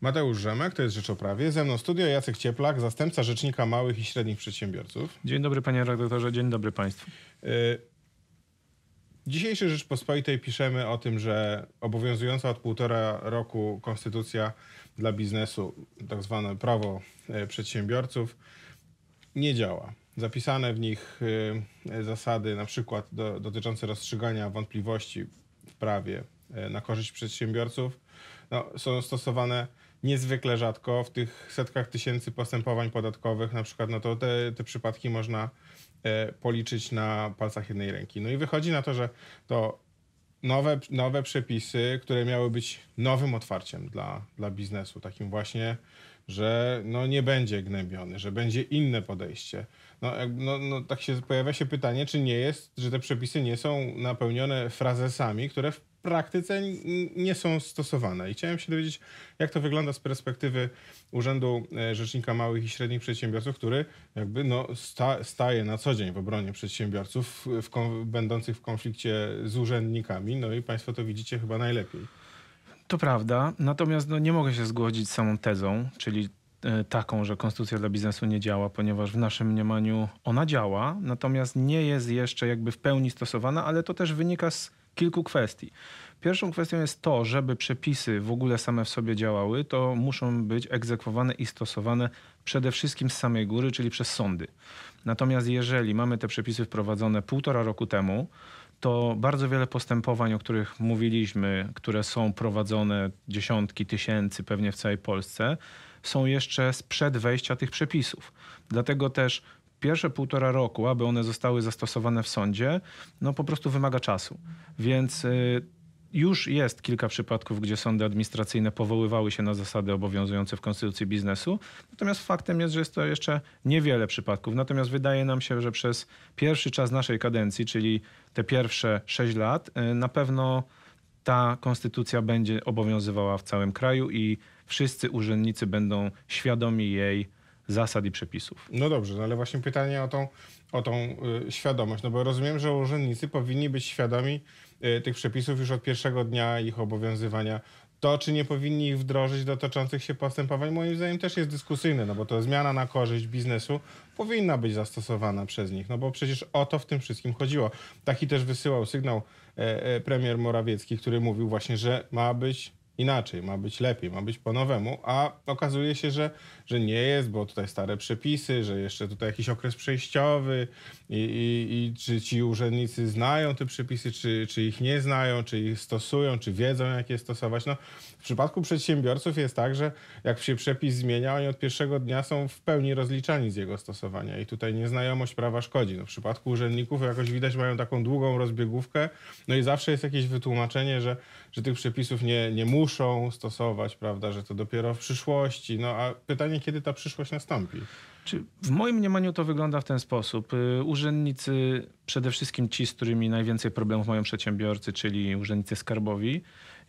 Mateusz Rzemek, to jest Rzeczoprawie. Ze mną studio Jacek Cieplak, zastępca rzecznika małych i średnich przedsiębiorców. Dzień dobry panie redaktorze, dzień dobry państwu. Y dzisiejszej Rzeczpospolitej piszemy o tym, że obowiązująca od półtora roku konstytucja dla biznesu, tak zwane prawo y, przedsiębiorców, nie działa. Zapisane w nich y, y, zasady, na przykład do, dotyczące rozstrzygania wątpliwości w prawie na korzyść przedsiębiorców, no, są stosowane niezwykle rzadko. W tych setkach tysięcy postępowań podatkowych na przykład, no to te, te przypadki można e, policzyć na palcach jednej ręki. No i wychodzi na to, że to nowe, nowe przepisy, które miały być nowym otwarciem dla, dla biznesu, takim właśnie, że no nie będzie gnębiony, że będzie inne podejście. No, no, no tak się pojawia się pytanie, czy nie jest, że te przepisy nie są napełnione frazesami, które w praktyce nie są stosowane. I chciałem się dowiedzieć, jak to wygląda z perspektywy Urzędu e, Rzecznika Małych i Średnich Przedsiębiorców, który jakby no, sta, staje na co dzień w obronie przedsiębiorców w, będących w konflikcie z urzędnikami. No i Państwo to widzicie chyba najlepiej. To prawda, natomiast no, nie mogę się zgodzić z samą tezą, czyli e, taką, że konstytucja dla biznesu nie działa, ponieważ w naszym mniemaniu ona działa, natomiast nie jest jeszcze jakby w pełni stosowana, ale to też wynika z kilku kwestii. Pierwszą kwestią jest to, żeby przepisy w ogóle same w sobie działały, to muszą być egzekwowane i stosowane przede wszystkim z samej góry, czyli przez sądy. Natomiast jeżeli mamy te przepisy wprowadzone półtora roku temu, to bardzo wiele postępowań, o których mówiliśmy, które są prowadzone dziesiątki tysięcy pewnie w całej Polsce, są jeszcze sprzed wejścia tych przepisów. Dlatego też pierwsze półtora roku, aby one zostały zastosowane w sądzie, no po prostu wymaga czasu. Więc y, już jest kilka przypadków, gdzie sądy administracyjne powoływały się na zasady obowiązujące w konstytucji biznesu. Natomiast faktem jest, że jest to jeszcze niewiele przypadków. Natomiast wydaje nam się, że przez pierwszy czas naszej kadencji, czyli te pierwsze sześć lat, y, na pewno ta konstytucja będzie obowiązywała w całym kraju i wszyscy urzędnicy będą świadomi jej zasad i przepisów. No dobrze, no ale właśnie pytanie o tą, o tą y, świadomość, no bo rozumiem, że urzędnicy powinni być świadomi y, tych przepisów już od pierwszego dnia ich obowiązywania. To, czy nie powinni ich wdrożyć do toczących się postępowań, moim zdaniem też jest dyskusyjne, no bo to zmiana na korzyść biznesu powinna być zastosowana przez nich, no bo przecież o to w tym wszystkim chodziło. Taki też wysyłał sygnał e, e, premier Morawiecki, który mówił właśnie, że ma być inaczej, ma być lepiej, ma być po nowemu, a okazuje się, że, że nie jest, bo tutaj stare przepisy, że jeszcze tutaj jakiś okres przejściowy i, i, i czy ci urzędnicy znają te przepisy, czy, czy ich nie znają, czy ich stosują, czy wiedzą, jak je stosować. No, w przypadku przedsiębiorców jest tak, że jak się przepis zmienia, oni od pierwszego dnia są w pełni rozliczani z jego stosowania i tutaj nieznajomość prawa szkodzi. No, w przypadku urzędników jakoś widać, mają taką długą rozbiegówkę, no i zawsze jest jakieś wytłumaczenie, że, że tych przepisów nie, nie muszą muszą stosować, prawda, że to dopiero w przyszłości. No a pytanie, kiedy ta przyszłość nastąpi? Czy w moim mniemaniu to wygląda w ten sposób. Y, urzędnicy, przede wszystkim ci, z którymi najwięcej problemów mają przedsiębiorcy, czyli urzędnicy skarbowi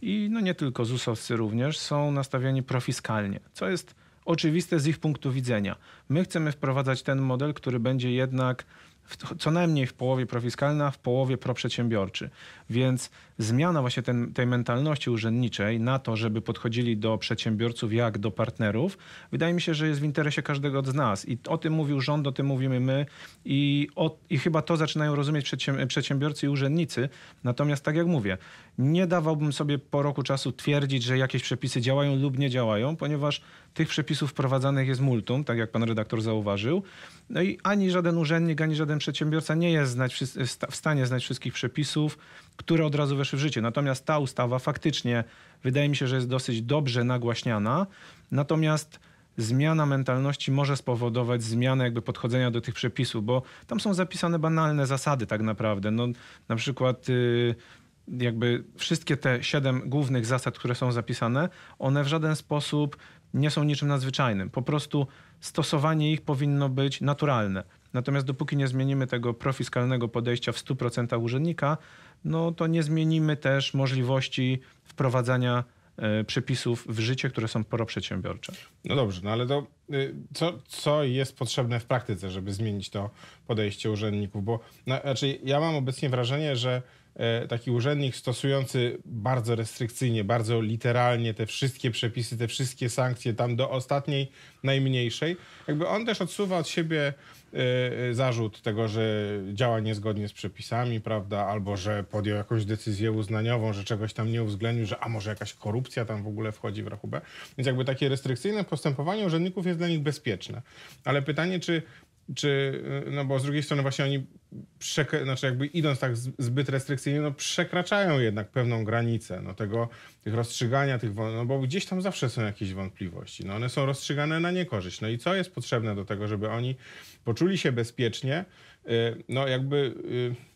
i no nie tylko ZUS-owcy również, są nastawieni profiskalnie, co jest oczywiste z ich punktu widzenia. My chcemy wprowadzać ten model, który będzie jednak w, co najmniej w połowie profiskalny, a w połowie proprzedsiębiorczy. Więc zmiana właśnie ten, tej mentalności urzędniczej na to, żeby podchodzili do przedsiębiorców jak do partnerów, wydaje mi się, że jest w interesie każdego z nas. I o tym mówił rząd, o tym mówimy my i, o, i chyba to zaczynają rozumieć przedsiębiorcy i urzędnicy. Natomiast tak jak mówię, nie dawałbym sobie po roku czasu twierdzić, że jakieś przepisy działają lub nie działają, ponieważ tych przepisów wprowadzanych jest multum, tak jak pan redaktor zauważył. No i ani żaden urzędnik, ani żaden przedsiębiorca nie jest znać, w stanie znać wszystkich przepisów, które od razu weszły w życie. Natomiast ta ustawa faktycznie wydaje mi się, że jest dosyć dobrze nagłaśniana. Natomiast zmiana mentalności może spowodować zmianę jakby podchodzenia do tych przepisów, bo tam są zapisane banalne zasady tak naprawdę. No, na przykład. Yy, jakby wszystkie te siedem głównych zasad, które są zapisane, one w żaden sposób nie są niczym nadzwyczajnym. Po prostu stosowanie ich powinno być naturalne. Natomiast dopóki nie zmienimy tego profiskalnego podejścia w 100% urzędnika, no to nie zmienimy też możliwości wprowadzania e, przepisów w życie, które są proprzedsiębiorcze. No dobrze, no ale to y, co, co jest potrzebne w praktyce, żeby zmienić to podejście urzędników? Bo no, znaczy ja mam obecnie wrażenie, że E, taki urzędnik stosujący bardzo restrykcyjnie, bardzo literalnie te wszystkie przepisy, te wszystkie sankcje, tam do ostatniej, najmniejszej, jakby on też odsuwa od siebie e, e, zarzut tego, że działa niezgodnie z przepisami, prawda, albo że podjął jakąś decyzję uznaniową, że czegoś tam nie uwzględnił, że a może jakaś korupcja tam w ogóle wchodzi w rachubę. Więc jakby takie restrykcyjne postępowanie urzędników jest dla nich bezpieczne. Ale pytanie, czy czy, y, no bo z drugiej strony właśnie oni, przekra- znaczy jakby idąc tak zbyt restrykcyjnie, no przekraczają jednak pewną granicę, no tego, tych rozstrzygania tych, no bo gdzieś tam zawsze są jakieś wątpliwości, no one są rozstrzygane na niekorzyść, no i co jest potrzebne do tego, żeby oni poczuli się bezpiecznie, y, no jakby y,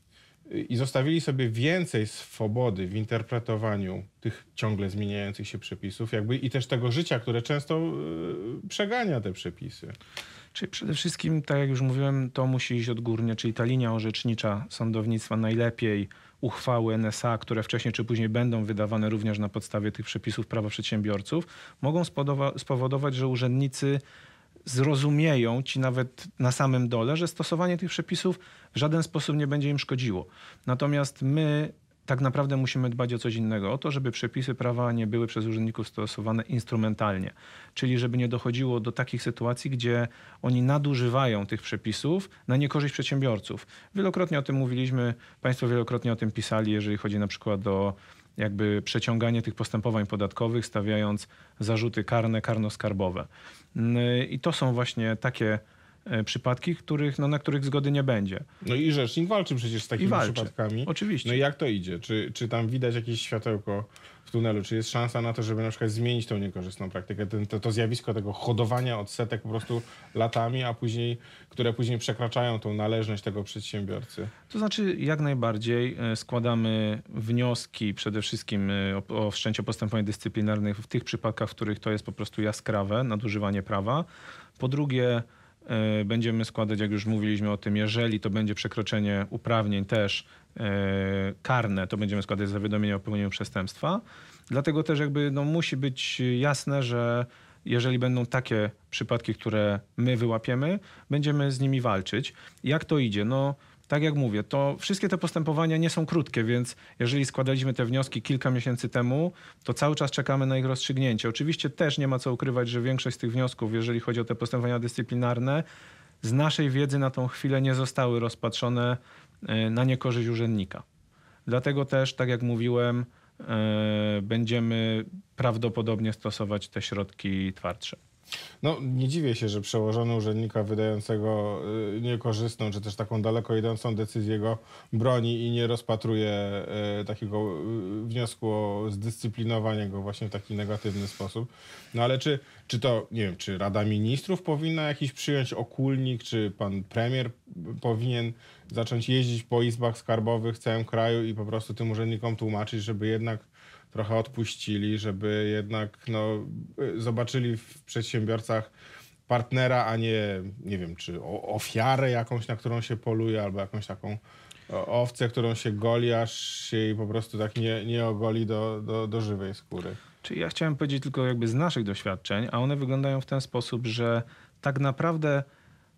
i zostawili sobie więcej swobody w interpretowaniu tych ciągle zmieniających się przepisów, jakby i też tego życia, które często przegania te przepisy. Czyli przede wszystkim, tak jak już mówiłem, to musi iść odgórnie, czyli ta linia orzecznicza sądownictwa najlepiej uchwały NSA, które wcześniej czy później będą wydawane również na podstawie tych przepisów prawa przedsiębiorców, mogą spowodować, że urzędnicy zrozumieją ci nawet na samym dole, że stosowanie tych przepisów w żaden sposób nie będzie im szkodziło. Natomiast my tak naprawdę musimy dbać o coś innego, o to, żeby przepisy prawa nie były przez urzędników stosowane instrumentalnie, czyli żeby nie dochodziło do takich sytuacji, gdzie oni nadużywają tych przepisów na niekorzyść przedsiębiorców. Wielokrotnie o tym mówiliśmy, Państwo wielokrotnie o tym pisali, jeżeli chodzi na przykład o jakby przeciąganie tych postępowań podatkowych, stawiając zarzuty karne, karno-skarbowe. Yy, I to są właśnie takie E, przypadki, których, no, na których zgody nie będzie. No i rzecznik walczy przecież z takimi przypadkami. Oczywiście. No i jak to idzie? Czy, czy tam widać jakieś światełko w tunelu? Czy jest szansa na to, żeby na przykład zmienić tą niekorzystną praktykę? Ten, to, to zjawisko tego hodowania odsetek po prostu latami, a później, które później przekraczają tą należność tego przedsiębiorcy? To znaczy jak najbardziej e, składamy wnioski przede wszystkim e, o, o wszczęcie postępowań dyscyplinarnych w tych przypadkach, w których to jest po prostu jaskrawe nadużywanie prawa. Po drugie, E, będziemy składać, jak już mówiliśmy o tym, jeżeli to będzie przekroczenie uprawnień też e, karne, to będziemy składać zawiadomienie o popełnieniu przestępstwa. Dlatego też jakby no, musi być jasne, że jeżeli będą takie przypadki, które my wyłapiemy, będziemy z nimi walczyć. Jak to idzie? No, tak jak mówię, to wszystkie te postępowania nie są krótkie, więc jeżeli składaliśmy te wnioski kilka miesięcy temu, to cały czas czekamy na ich rozstrzygnięcie. Oczywiście też nie ma co ukrywać, że większość z tych wniosków, jeżeli chodzi o te postępowania dyscyplinarne, z naszej wiedzy na tą chwilę nie zostały rozpatrzone e, na niekorzyść urzędnika. Dlatego też, tak jak mówiłem, e, będziemy prawdopodobnie stosować te środki twardsze. No, nie dziwię się, że przełożony urzędnika wydającego y, niekorzystną, czy też taką daleko idącą decyzję go broni i nie rozpatruje y, takiego y, wniosku o zdyscyplinowanie go właśnie w taki negatywny sposób. No ale czy, czy to, nie wiem, czy Rada Ministrów powinna jakiś przyjąć okulnik, czy pan premier powinien zacząć jeździć po izbach skarbowych w całym kraju i po prostu tym urzędnikom tłumaczyć, żeby jednak trochę odpuścili, żeby jednak no, zobaczyli w przedsiębiorcach partnera, a nie, nie wiem, czy ofiarę jakąś, na którą się poluje, albo jakąś taką owcę, którą się goli, aż się jej po prostu tak nie, nie ogoli do, do, do żywej skóry. Czyli ja chciałem powiedzieć tylko jakby z naszych doświadczeń, a one wyglądają w ten sposób, że tak naprawdę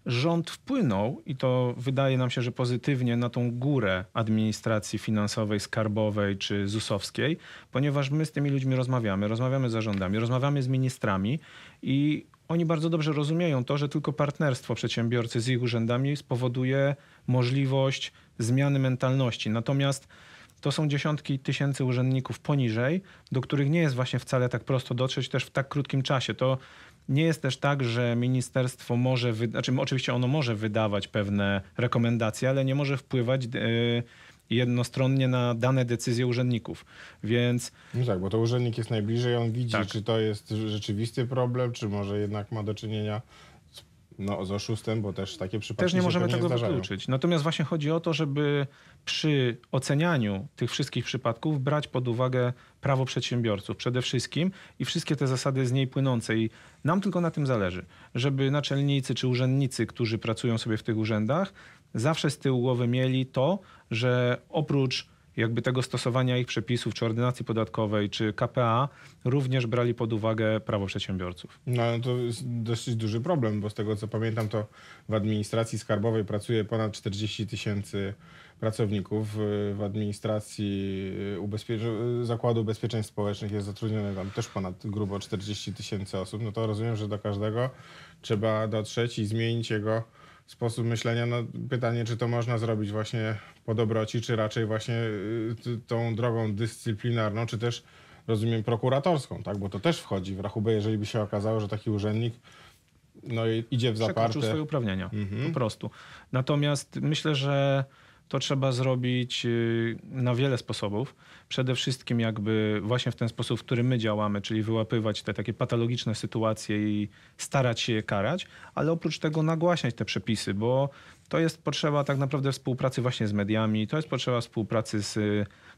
rząd wpłynął i to wydaje nam się, że pozytywnie na tą górę administracji finansowej, skarbowej czy ZUS-owskiej, ponieważ my z tymi ludźmi rozmawiamy, rozmawiamy z zarządami, rozmawiamy z ministrami i oni bardzo dobrze rozumieją to, że tylko partnerstwo przedsiębiorcy z ich urzędami spowoduje możliwość zmiany mentalności. Natomiast to są dziesiątki tysięcy urzędników poniżej, do których nie jest właśnie wcale tak prosto dotrzeć też w tak krótkim czasie. To nie jest też tak, że ministerstwo może, znaczy oczywiście ono może wydawać pewne rekomendacje, ale nie może wpływać e, jednostronnie na dane decyzje urzędników, więc... No tak, bo to urzędnik jest najbliżej, on widzi, tak. czy to jest rzeczywisty problem, czy może jednak ma do czynienia no, z oszustem, bo też takie przypadki. Też nie możemy tego nie wykluczyć. Natomiast właśnie chodzi o to, żeby przy ocenianiu tych wszystkich przypadków brać pod uwagę prawo przedsiębiorców przede wszystkim i wszystkie te zasady z niej płynące. I nam tylko na tym zależy, żeby naczelnicy czy urzędnicy, którzy pracują sobie w tych urzędach, zawsze z tyłu głowy mieli to, że oprócz jakby tego stosowania ich przepisów, czy ordynacji podatkowej, czy KPA, również brali pod uwagę prawo przedsiębiorców. No to jest dosyć duży problem, bo z tego co pamiętam, to w administracji skarbowej pracuje ponad 40 tysięcy pracowników w administracji y, ubezpie- Zakładu Ubezpieczeń Społecznych jest zatrudnione tam też ponad grubo 40 tysięcy osób, no to rozumiem, że do każdego trzeba dotrzeć i zmienić jego sposób myślenia. No, pytanie, czy to można zrobić właśnie po dobroci, czy raczej właśnie y, tą drogą dyscyplinarną, czy też rozumiem prokuratorską, tak? Bo to też wchodzi w rachubę, jeżeli by się okazało, że taki urzędnik no, idzie w zaparte. Przekroczył swoje uprawnienia, mhm. po prostu. Natomiast myślę, że to trzeba zrobić y, na wiele sposobów. Przede wszystkim jakby właśnie w ten sposób, w który my działamy, czyli wyłapywać te takie patologiczne sytuacje i starać się je karać, ale oprócz tego nagłaśniać te przepisy, bo to jest potrzeba tak naprawdę współpracy właśnie z mediami, to jest potrzeba współpracy z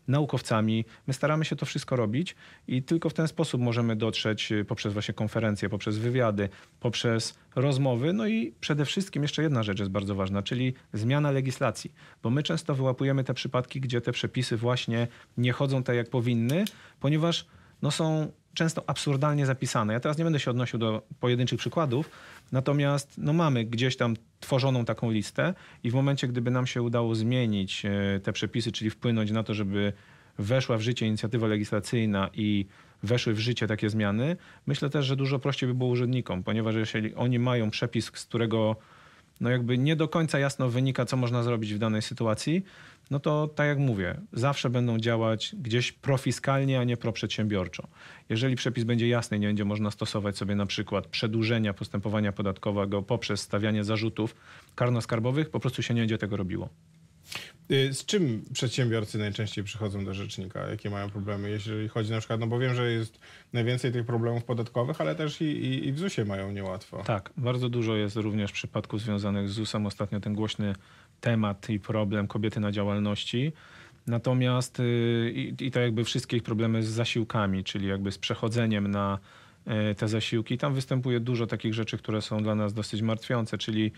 naukowcami. My staramy się to wszystko robić i tylko w ten sposób możemy dotrzeć y, poprzez właśnie konferencje, poprzez wywiady, poprzez rozmowy. No i przede wszystkim jeszcze jedna rzecz jest bardzo ważna, czyli zmiana legislacji. Bo my często wyłapujemy te przypadki, gdzie te przepisy właśnie nie chodzą tak jak powinny, ponieważ no są często absurdalnie zapisane. Ja teraz nie będę się odnosił do pojedynczych przykładów, natomiast no mamy gdzieś tam tworzoną taką listę i w momencie, gdyby nam się udało zmienić e, te przepisy, czyli wpłynąć na to, żeby weszła w życie inicjatywa legislacyjna i weszły w życie takie zmiany, myślę też, że dużo prościej by było urzędnikom, ponieważ jeżeli oni mają przepis, z którego no jakby nie do końca jasno wynika, co można zrobić w danej sytuacji, no to tak jak mówię, zawsze będą działać gdzieś profiskalnie, a nie proprzedsiębiorczo. Jeżeli przepis będzie jasny i nie będzie można stosować sobie na przykład przedłużenia postępowania podatkowego poprzez stawianie zarzutów karno-skarbowych, po prostu się nie będzie tego robiło. Y, z czym przedsiębiorcy najczęściej przychodzą do rzecznika? Jakie mają problemy, jeżeli chodzi na przykład, no bo wiem, że jest najwięcej tych problemów podatkowych, ale też i, i, i w ZUS-ie mają niełatwo. Tak, bardzo dużo jest również przypadków związanych z ZUS-em. Ostatnio ten głośny temat i problem kobiety na działalności. Natomiast y, i, i to jakby wszystkie ich problemy z zasiłkami, czyli jakby z przechodzeniem na y, te zasiłki. Tam występuje dużo takich rzeczy, które są dla nas dosyć martwiące, czyli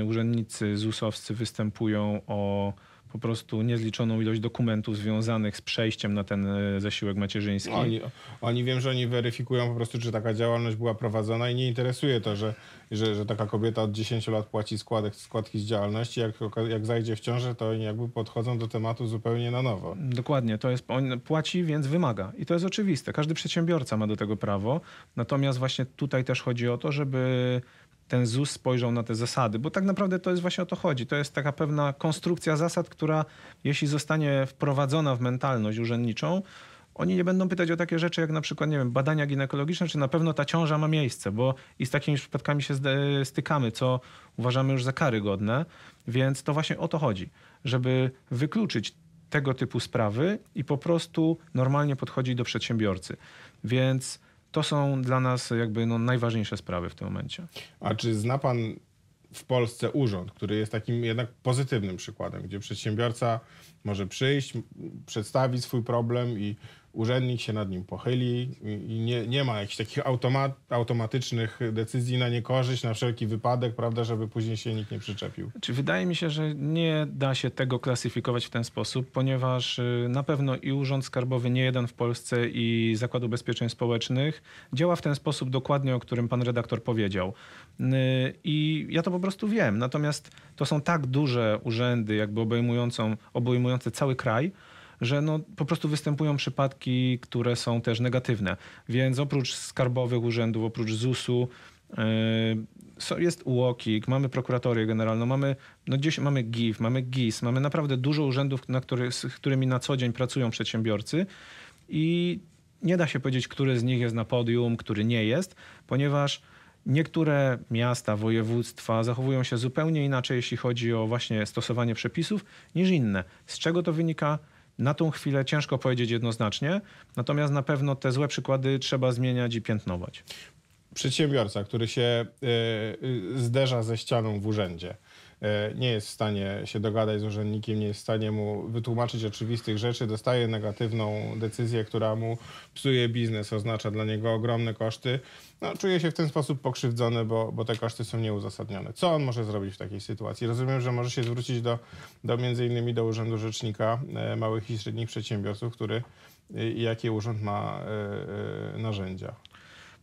Y, urzędnicy ZUS-owscy występują o po prostu niezliczoną ilość dokumentów związanych z przejściem na ten y, zasiłek macierzyński. No, oni, oni wiem, że oni weryfikują po prostu, czy taka działalność była prowadzona i nie interesuje to, że, że, że taka kobieta od 10 lat płaci składek, składki z działalności. Jak, jak zajdzie w ciążę, to oni jakby podchodzą do tematu zupełnie na nowo. Dokładnie. To jest, on płaci, więc wymaga. I to jest oczywiste. Każdy przedsiębiorca ma do tego prawo. Natomiast właśnie tutaj też chodzi o to, żeby ten ZUS spojrzał na te zasady, bo tak naprawdę to jest właśnie o to chodzi. To jest taka pewna konstrukcja zasad, która jeśli zostanie wprowadzona w mentalność urzędniczą, oni nie będą pytać o takie rzeczy jak na przykład, nie wiem, badania ginekologiczne, czy na pewno ta ciąża ma miejsce, bo i z takimi przypadkami się stykamy, co uważamy już za karygodne, więc to właśnie o to chodzi, żeby wykluczyć tego typu sprawy i po prostu normalnie podchodzić do przedsiębiorcy. Więc to są dla nas jakby no najważniejsze sprawy w tym momencie. A czy zna pan w Polsce urząd, który jest takim jednak pozytywnym przykładem, gdzie przedsiębiorca może przyjść, przedstawić swój problem i urzędnik się nad nim pochyli i nie, nie ma jakichś takich automat, automatycznych decyzji na niekorzyść, na wszelki wypadek, prawda, żeby później się nikt nie przyczepił. Czy wydaje mi się, że nie da się tego klasyfikować w ten sposób, ponieważ y, na pewno i Urząd Skarbowy nie jeden w Polsce i Zakład Ubezpieczeń Społecznych działa w ten sposób dokładnie, o którym pan redaktor powiedział. Y, I ja to po prostu wiem. Natomiast to są tak duże urzędy, jakby obejmujące cały kraj, że no, po prostu występują przypadki, które są też negatywne. Więc oprócz skarbowych urzędów, oprócz ZUS-u, y, jest UOKiK, mamy prokuratorię generalną, mamy, no gdzieś mamy GIF, mamy GIS, mamy naprawdę dużo urzędów, na który, z którymi na co dzień pracują przedsiębiorcy i nie da się powiedzieć, który z nich jest na podium, który nie jest, ponieważ niektóre miasta, województwa zachowują się zupełnie inaczej, jeśli chodzi o właśnie stosowanie przepisów, niż inne. Z czego to wynika? Na tą chwilę ciężko powiedzieć jednoznacznie, natomiast na pewno te złe przykłady trzeba zmieniać i piętnować. Przedsiębiorca, który się e, e, zderza ze ścianą w urzędzie, E, nie jest w stanie się dogadać z urzędnikiem, nie jest w stanie mu wytłumaczyć oczywistych rzeczy, dostaje negatywną decyzję, która mu psuje biznes, oznacza dla niego ogromne koszty. No, czuje się w ten sposób pokrzywdzony, bo, bo te koszty są nieuzasadnione. Co on może zrobić w takiej sytuacji? Rozumiem, że może się zwrócić do, do między innymi do Urzędu Rzecznika e, Małych i Średnich Przedsiębiorców, który i jakie urząd ma e, narzędzia.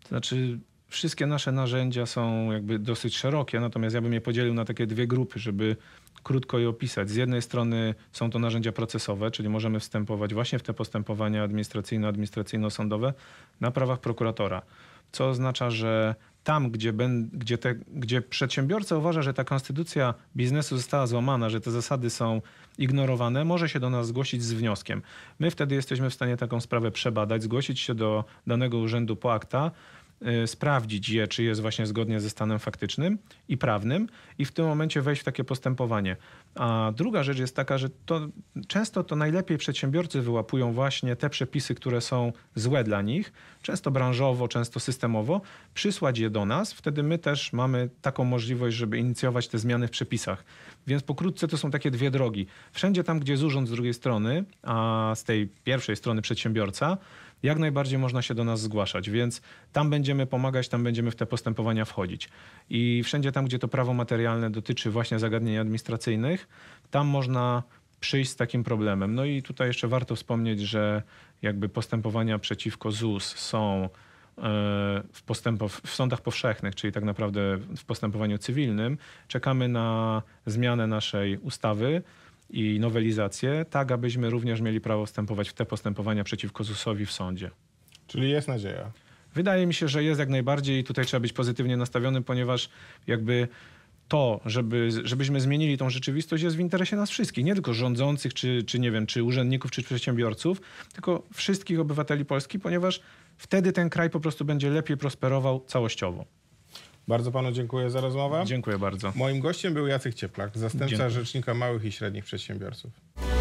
To znaczy, Wszystkie nasze narzędzia są jakby dosyć szerokie, natomiast ja bym je podzielił na takie dwie grupy, żeby krótko je opisać. Z jednej strony są to narzędzia procesowe, czyli możemy wstępować właśnie w te postępowania administracyjno-administracyjno-sądowe na prawach prokuratora, co oznacza, że tam, gdzie, ben, gdzie, te, gdzie przedsiębiorca uważa, że ta konstytucja biznesu została złamana, że te zasady są ignorowane, może się do nas zgłosić z wnioskiem. My wtedy jesteśmy w stanie taką sprawę przebadać, zgłosić się do danego urzędu po akta Y, sprawdzić je, czy jest właśnie zgodnie ze stanem faktycznym i prawnym i w tym momencie wejść w takie postępowanie. A druga rzecz jest taka, że to, często to najlepiej przedsiębiorcy wyłapują właśnie te przepisy, które są złe dla nich, często branżowo, często systemowo, przysłać je do nas, wtedy my też mamy taką możliwość, żeby inicjować te zmiany w przepisach. Więc pokrótce to są takie dwie drogi. Wszędzie tam, gdzie jest urząd z drugiej strony, a z tej pierwszej strony przedsiębiorca, jak najbardziej można się do nas zgłaszać, więc tam będziemy pomagać, tam będziemy w te postępowania wchodzić. I wszędzie tam, gdzie to prawo materialne dotyczy właśnie zagadnień administracyjnych, tam można przyjść z takim problemem. No i tutaj jeszcze warto wspomnieć, że jakby postępowania przeciwko ZUS są E, w, postępow- w sądach powszechnych, czyli tak naprawdę w postępowaniu cywilnym, czekamy na zmianę naszej ustawy i nowelizację, tak abyśmy również mieli prawo wstępować w te postępowania przeciwko ZUS-owi w sądzie. Czyli jest nadzieja. Wydaje mi się, że jest jak najbardziej i tutaj trzeba być pozytywnie nastawionym, ponieważ jakby to, żeby, żebyśmy zmienili tą rzeczywistość, jest w interesie nas wszystkich, nie tylko rządzących, czy, czy nie wiem, czy urzędników, czy przedsiębiorców, tylko wszystkich obywateli Polski, ponieważ wtedy ten kraj po prostu będzie lepiej prosperował całościowo. Bardzo panu dziękuję za rozmowę. Dziękuję bardzo. Moim gościem był Jacek Cieplak, zastępca dziękuję. rzecznika małych i średnich przedsiębiorców.